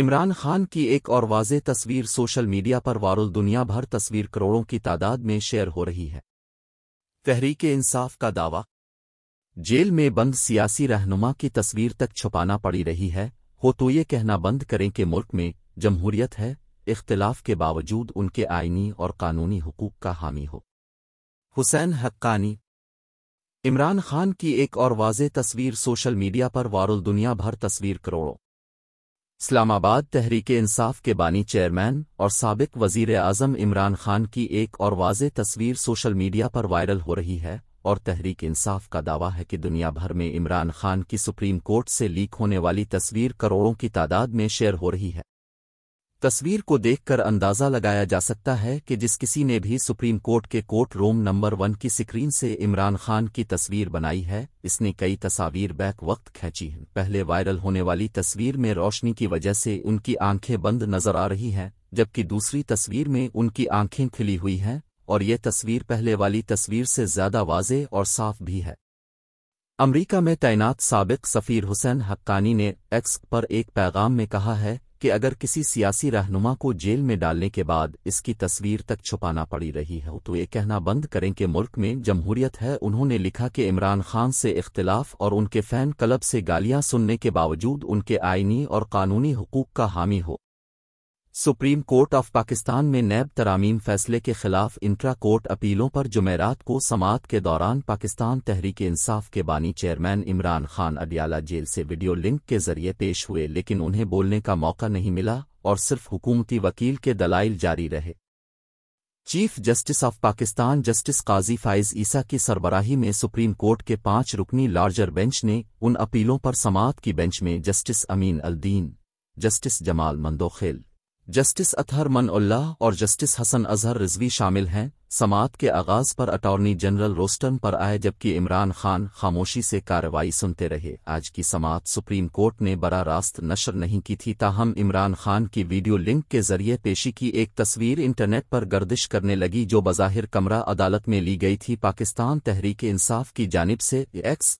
عمران خان کی ایک اور واضح تصویر سوشل میڈیا پر وارل دنیا بھر تصویر کروڑوں کی تعداد میں شیئر ہو رہی ہے تحریک انصاف کا دعویٰ جیل میں بند سیاسی رہنما کی تصویر تک چھپانا پڑی رہی ہے ہو تو یہ کہنا بند کریں کہ ملک میں جمہوریت ہے اختلاف کے باوجود ان کے آئینی اور قانونی حقوق کا حامی ہو حسین حقانی عمران خان کی ایک اور واضح تصویر سوشل میڈیا پر وارل دنیا بھر تصویر کروڑوں اسلام آباد تحریک انصاف کے بانی چیئرمین اور سابق وزیر اعظم عمران خان کی ایک اور واضح تصویر سوشل میڈیا پر وائرل ہو رہی ہے اور تحریک انصاف کا دعویٰ ہے کہ دنیا بھر میں عمران خان کی سپریم کورٹ سے لیک ہونے والی تصویر کروڑوں کی تعداد میں شیئر ہو رہی ہے تصویر کو دیکھ کر اندازہ لگایا جا سکتا ہے کہ جس کسی نے بھی سپریم کورٹ کے کورٹ روم نمبر ون کی سکرین سے عمران خان کی تصویر بنائی ہے اس نے کئی تصاویر بیک وقت کھینچی ہیں پہلے وائرل ہونے والی تصویر میں روشنی کی وجہ سے ان کی آنکھیں بند نظر آ رہی ہیں جبکہ دوسری تصویر میں ان کی آنکھیں کھلی ہوئی ہیں اور یہ تصویر پہلے والی تصویر سے زیادہ واضح اور صاف بھی ہے امریکہ میں تعینات سابق سفیر حسین حقانی نے ایکس پر ایک پیغام میں کہا ہے کہ اگر کسی سیاسی رہنما کو جیل میں ڈالنے کے بعد اس کی تصویر تک چھپانا پڑی رہی ہے تو یہ کہنا بند کریں کہ ملک میں جمہوریت ہے انہوں نے لکھا کہ عمران خان سے اختلاف اور ان کے فین کلب سے گالیاں سننے کے باوجود ان کے آئینی اور قانونی حقوق کا حامی ہو سپریم کورٹ آف پاکستان میں نیب ترامیم فیصلے کے خلاف انٹرا کورٹ اپیلوں پر جمعرات کو سماعت کے دوران پاکستان تحریک انصاف کے بانی چیئرمین عمران خان اڈیالہ جیل سے ویڈیو لنک کے ذریعے پیش ہوئے لیکن انہیں بولنے کا موقع نہیں ملا اور صرف حکومتی وکیل کے دلائل جاری رہے chief justice of Pakistan justice Qazi Faez عیسیٰ کی سربراہی میں سپریم کورٹ کے پانچ رکنی لارجر بینچ نے ان اپیلوں پر سماعت کی بینچ میں justice Aminuddin justice Jamal Mandokhail justice Athar Minallah اور جسٹس حسن اظہر رضوی شامل ہیں سماعت کے آغاز پر اٹارنی جنرل روسٹن پر آئے جبکہ عمران خان خاموشی سے کارروائی سنتے رہے آج کی سماعت سپریم کورٹ نے براہ راست نشر نہیں کی تھی تاہم عمران خان کی ویڈیو لنک کے ذریعے پیشی کی ایک تصویر انٹرنیٹ پر گردش کرنے لگی جو بظاہر کمرہ عدالت میں لی گئی تھی پاکستان تحریک انصاف کی جانب سے ایکس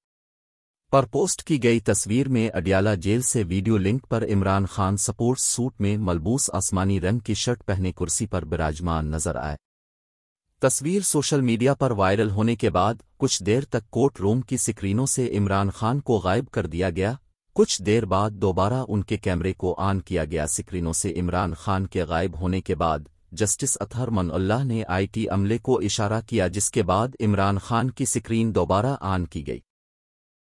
پر پوسٹ کی گئی تصویر میں اڈیالہ جیل سے ویڈیو لنک پر عمران خان سپورٹس سوٹ میں ملبوس آسمانی رنگ کی شرٹ پہنے کرسی پر براجمان نظر آئے تصویر سوشل میڈیا پر وائرل ہونے کے بعد کچھ دیر تک کوٹ روم کی سکرینوں سے عمران خان کو غائب کر دیا گیا کچھ دیر بعد دوبارہ ان کے کیمرے کو آن کیا گیا سکرینوں سے عمران خان کے غائب ہونے کے بعد جسٹس من اللہ نے آئی ٹی عملے کو اشارہ کیا جس کے بعد عمران خان کی سکرین دوبارہ آن کی گئی